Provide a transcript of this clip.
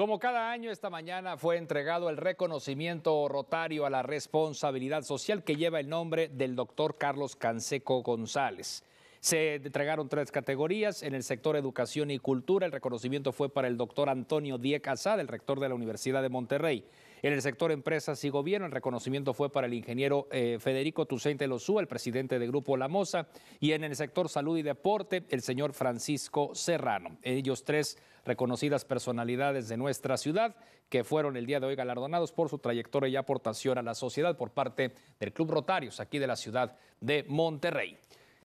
Como cada año, esta mañana fue entregado el reconocimiento rotario a la responsabilidad social que lleva el nombre del doctor Carlos Canseco González. Se entregaron tres categorías. En el sector educación y cultura, el reconocimiento fue para el doctor Antonio Diez Casada, el rector de la Universidad de Monterrey. En el sector empresas y gobierno, el reconocimiento fue para el ingeniero eh, Federico Tucente Lozúa, el presidente de Grupo La Mosa. Y en el sector salud y deporte, el señor Francisco Serrano. Ellos tres reconocidas personalidades de nuestra ciudad que fueron el día de hoy galardonados por su trayectoria y aportación a la sociedad por parte del Club Rotarios aquí de la ciudad de Monterrey.